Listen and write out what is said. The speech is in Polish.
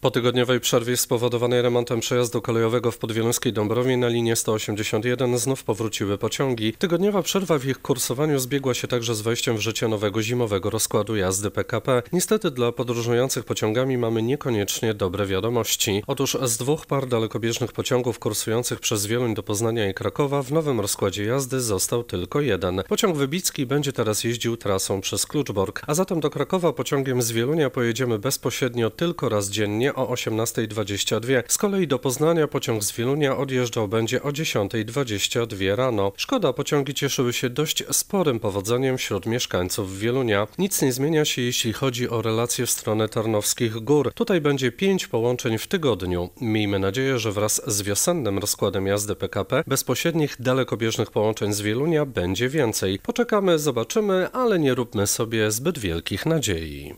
Po tygodniowej przerwie spowodowanej remontem przejazdu kolejowego w Podwieluskiej Dąbrowie na linię 181 znów powróciły pociągi. Tygodniowa przerwa w ich kursowaniu zbiegła się także z wejściem w życie nowego zimowego rozkładu jazdy PKP. Niestety dla podróżujących pociągami mamy niekoniecznie dobre wiadomości. Otóż z dwóch par dalekobieżnych pociągów kursujących przez Wieluń do Poznania i Krakowa w nowym rozkładzie jazdy został tylko jeden. Pociąg Wybicki będzie teraz jeździł trasą przez Kluczbork, a zatem do Krakowa pociągiem z Wielunia pojedziemy bezpośrednio tylko raz dziennie Wilnie o 18.22. Z kolei do Poznania pociąg z Wilunia odjeżdżał będzie o 10.22 rano. Szkoda, pociągi cieszyły się dość sporym powodzeniem wśród mieszkańców Wielunia. Nic nie zmienia się, jeśli chodzi o relacje w stronę Tarnowskich Gór. Tutaj będzie pięć połączeń w tygodniu. Miejmy nadzieję, że wraz z wiosennym rozkładem jazdy PKP bezpośrednich dalekobieżnych połączeń z Wielunia będzie więcej. Poczekamy, zobaczymy, ale nie róbmy sobie zbyt wielkich nadziei.